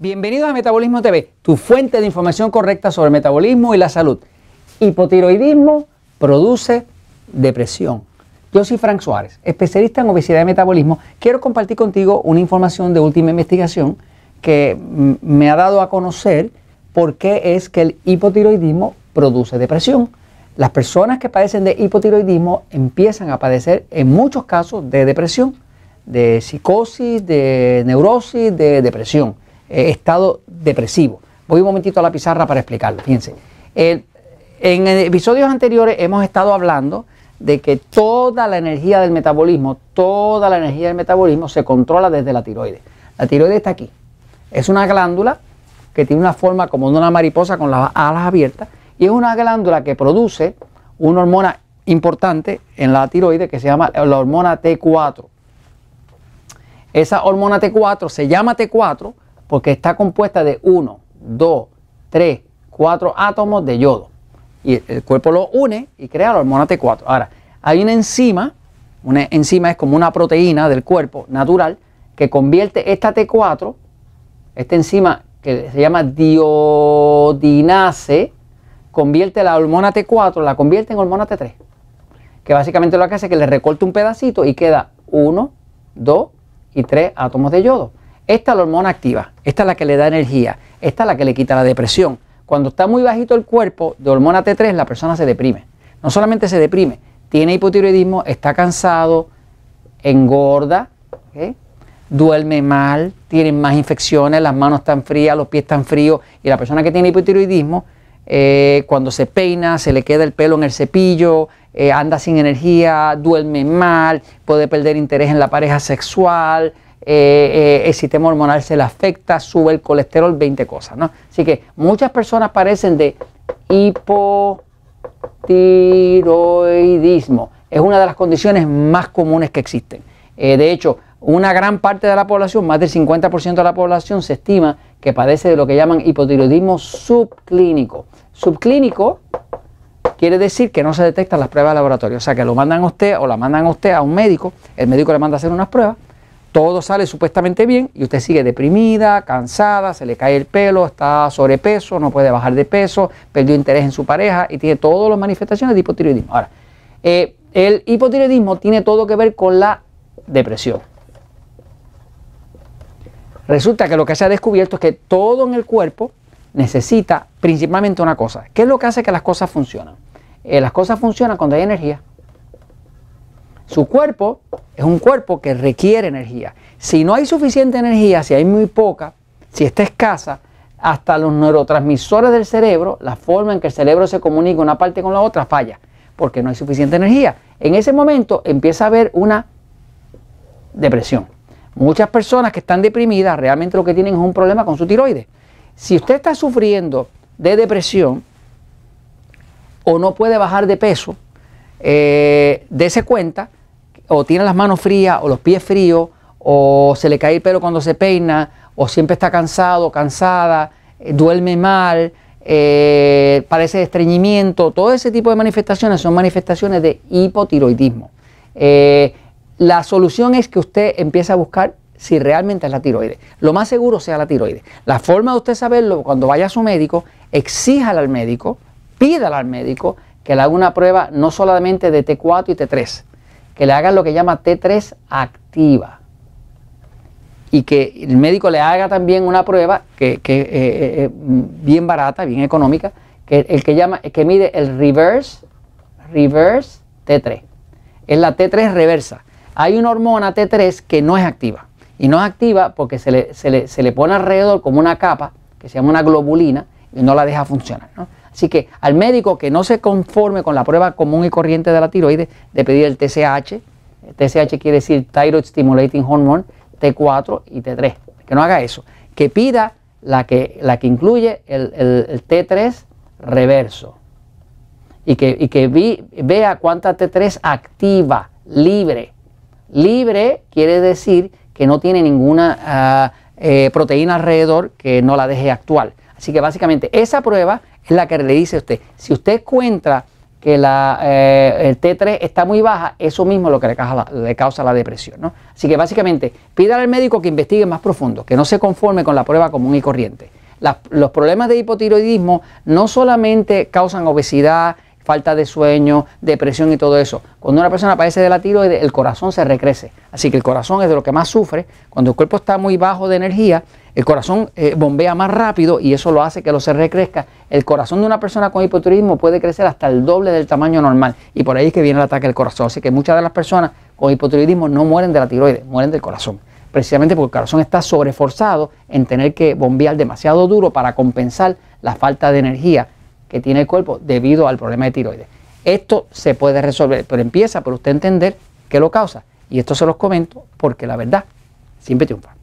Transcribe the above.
Bienvenidos a Metabolismo TV, tu fuente de información correcta sobre el metabolismo y la salud. Hipotiroidismo produce depresión. Yo soy Frank Suárez, especialista en obesidad y metabolismo. Quiero compartir contigo una información de última investigación que me ha dado a conocer por qué es que el hipotiroidismo produce depresión. Las personas que padecen de hipotiroidismo empiezan a padecer en muchos casos de depresión, de psicosis, de neurosis, de depresión. Eh, estado depresivo. Voy un momentito a la pizarra para explicarlo. Fíjense, en episodios anteriores hemos estado hablando de que toda la energía del metabolismo, toda la energía del metabolismo se controla desde la tiroides. La tiroides está aquí. Es una glándula que tiene una forma como de una mariposa con las alas abiertas y es una glándula que produce una hormona importante en la tiroide que se llama la hormona T4. Esa hormona T4 se llama T4 porque está compuesta de 1, 2, 3, 4 átomos de yodo. Y el cuerpo lo une y crea la hormona T4. Ahora, hay una enzima, una enzima es como una proteína del cuerpo natural que convierte esta T4, esta enzima que se llama diodinase, convierte la hormona T4, la convierte en hormona T3. Que básicamente lo que hace es que le recorte un pedacito y queda 1, 2 y 3 átomos de yodo. Esta es la hormona activa, esta es la que le da energía, esta es la que le quita la depresión. Cuando está muy bajito el cuerpo de hormona T3, la persona se deprime. No solamente se deprime, tiene hipotiroidismo, está cansado, engorda, duerme mal, tiene más infecciones, las manos están frías, los pies están fríos. Y la persona que tiene hipotiroidismo, eh, cuando se peina, se le queda el pelo en el cepillo, eh, anda sin energía, duerme mal, puede perder interés en la pareja sexual, eh, eh, el sistema hormonal se le afecta, sube el colesterol, 20 cosas, Así que muchas personas parecen de hipotiroidismo. Es una de las condiciones más comunes que existen. Eh, de hecho, una gran parte de la población, más del 50% de la población, se estima que padece de lo que llaman hipotiroidismo subclínico. Subclínico quiere decir que no se detectan las pruebas de laboratorio. O sea, que lo mandan a usted o la mandan a usted a un médico, el médico le manda a hacer unas pruebas todo sale supuestamente bien y usted sigue deprimida, cansada, se le cae el pelo, está sobrepeso, no puede bajar de peso, perdió interés en su pareja y tiene todas las manifestaciones de hipotiroidismo. Ahora, eh, el hipotiroidismo tiene todo que ver con la depresión. Resulta que lo que se ha descubierto es que todo en el cuerpo necesita principalmente una cosa. ¿Qué es lo que hace que las cosas funcionen? Eh, las cosas funcionan cuando hay energía. Su cuerpo es un cuerpo que requiere energía. Si no hay suficiente energía, si hay muy poca, si está escasa, hasta los neurotransmisores del cerebro, la forma en que el cerebro se comunica una parte con la otra falla, porque no hay suficiente energía. En ese momento empieza a haber una depresión. Muchas personas que están deprimidas realmente lo que tienen es un problema con su tiroides. Si usted está sufriendo de depresión o no puede bajar de peso, eh, dése cuenta o tiene las manos frías o los pies fríos o se le cae el pelo cuando se peina o siempre está cansado, cansada, eh, duerme mal, eh, parece estreñimiento, todo ese tipo de manifestaciones son manifestaciones de hipotiroidismo. Eh, la solución es que usted empiece a buscar si realmente es la tiroides. Lo más seguro sea la tiroides. La forma de usted saberlo, cuando vaya a su médico, exíjala al médico, pídale al médico que le haga una prueba no solamente de T4 y T3, que le hagan lo que llama T3 activa. Y que el médico le haga también una prueba que, que eh, eh, eh, bien barata, bien económica, que el que llama, que mide el reverse, reverse T3. Es la T3 reversa. Hay una hormona T3 que no es activa. Y no es activa porque se le, se le pone alrededor como una capa, que se llama una globulina, y no la deja funcionar. Así que al médico que no se conforme con la prueba común y corriente de la tiroides, de pedir el TSH, TSH quiere decir Thyroid Stimulating Hormone, T4 y T3, que no haga eso, que pida la que, la que incluye el, T3 reverso y que, vea cuánta T3 activa, libre. Libre quiere decir que no tiene ninguna ah, eh, proteína alrededor que no la deje actual. Así que básicamente esa prueba es la que le dice a usted, si usted encuentra que eh, el T3 está muy baja, eso mismo es lo que le causa, la, depresión. ¿no? Así que básicamente pídale al médico que investigue más profundo, que no se conforme con la prueba común y corriente. los problemas de hipotiroidismo no solamente causan obesidad, falta de sueño, depresión y todo eso. Cuando una persona padece de la tiroides, el corazón se recrece. Así que el corazón es de lo que más sufre. Cuando el cuerpo está muy bajo de energía, el corazón eh, bombea más rápido y eso lo hace que lo se recrezca. El corazón de una persona con hipotiroidismo puede crecer hasta el doble del tamaño normal. Y por ahí es que viene el ataque al corazón. Así que muchas de las personas con hipotiroidismo no mueren de la tiroides, mueren del corazón. Precisamente porque el corazón está sobreforzado en tener que bombear demasiado duro para compensar la falta de energía que tiene el cuerpo debido al problema de tiroides. Esto se puede resolver, pero empieza por usted entender qué lo causa. Y esto se los comento porque la verdad siempre triunfa.